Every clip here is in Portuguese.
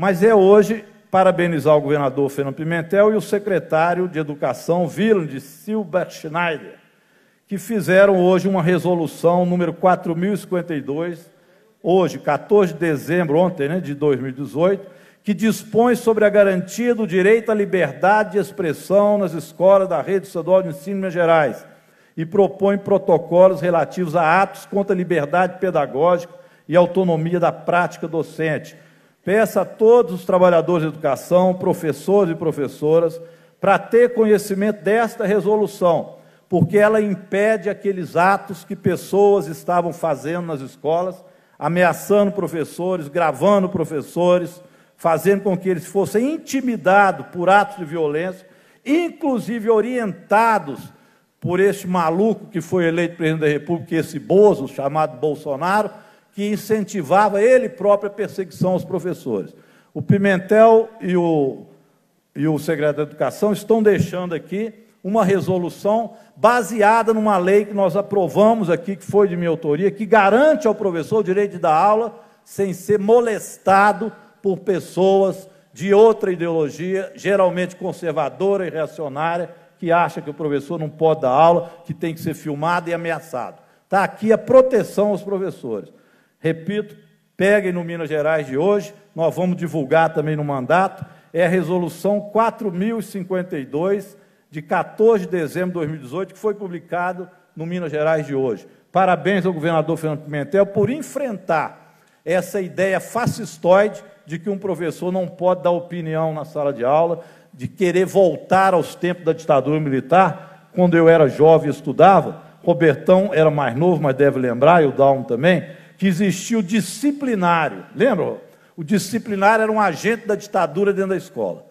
Mas é hoje parabenizar o governador Fernando Pimentel e o secretário de Educação, de Silbert Schneider, que fizeram hoje uma resolução número 4052, hoje, 14 de dezembro, ontem, né, de 2018, que dispõe sobre a garantia do direito à liberdade de expressão nas escolas da rede estadual de ensino de Minas Gerais e propõe protocolos relativos a atos contra a liberdade pedagógica e autonomia da prática docente Peça a todos os trabalhadores de educação, professores e professoras, para ter conhecimento desta resolução, porque ela impede aqueles atos que pessoas estavam fazendo nas escolas, ameaçando professores, gravando professores, fazendo com que eles fossem intimidados por atos de violência, inclusive orientados por este maluco que foi eleito presidente da República, esse Bozo, chamado Bolsonaro, que incentivava ele próprio a perseguição aos professores. O Pimentel e o, e o secretário da Educação estão deixando aqui uma resolução baseada numa lei que nós aprovamos aqui, que foi de minha autoria, que garante ao professor o direito de dar aula sem ser molestado por pessoas de outra ideologia, geralmente conservadora e reacionária, que acha que o professor não pode dar aula, que tem que ser filmado e ameaçado. Está aqui a proteção aos professores. Repito, peguem no Minas Gerais de hoje, nós vamos divulgar também no mandato, é a resolução 4052 de 14 de dezembro de 2018, que foi publicado no Minas Gerais de hoje. Parabéns ao governador Fernando Pimentel por enfrentar essa ideia fascistoide de que um professor não pode dar opinião na sala de aula, de querer voltar aos tempos da ditadura militar. Quando eu era jovem e estudava, Robertão era mais novo, mas deve lembrar, e o Dalmo também, que existia o disciplinário. Lembra? O disciplinário era um agente da ditadura dentro da escola.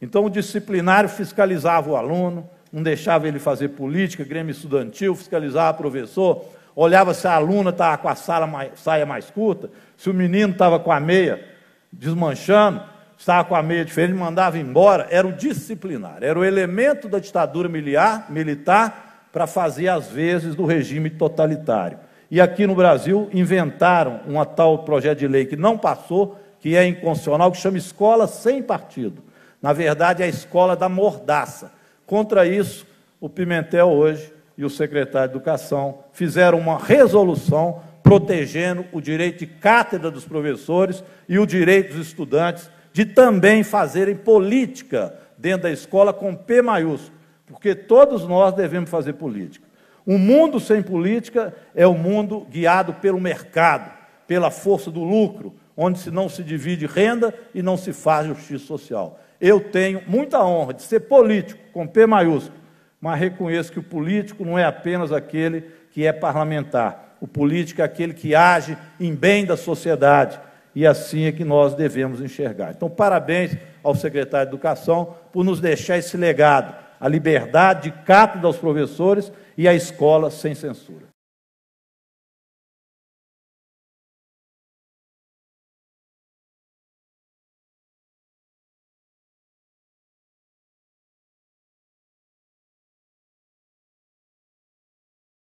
Então, o disciplinário fiscalizava o aluno, não deixava ele fazer política, grêmio estudantil, fiscalizava o professor, olhava se a aluna estava com a saia mais curta, se o menino estava com a meia desmanchando, estava com a meia diferente, mandava embora. Era o disciplinário, era o elemento da ditadura militar para fazer as vezes do regime totalitário e aqui no Brasil inventaram um tal projeto de lei que não passou, que é inconstitucional, que chama escola sem partido. Na verdade, é a escola da mordaça. Contra isso, o Pimentel hoje e o secretário de Educação fizeram uma resolução protegendo o direito de cátedra dos professores e o direito dos estudantes de também fazerem política dentro da escola com P maiúsculo, porque todos nós devemos fazer política. Um mundo sem política é um mundo guiado pelo mercado, pela força do lucro, onde se não se divide renda e não se faz justiça social. Eu tenho muita honra de ser político, com P maiúsculo, mas reconheço que o político não é apenas aquele que é parlamentar. O político é aquele que age em bem da sociedade. E assim é que nós devemos enxergar. Então, parabéns ao secretário de Educação por nos deixar esse legado a liberdade de cátedra aos professores e a escola sem censura.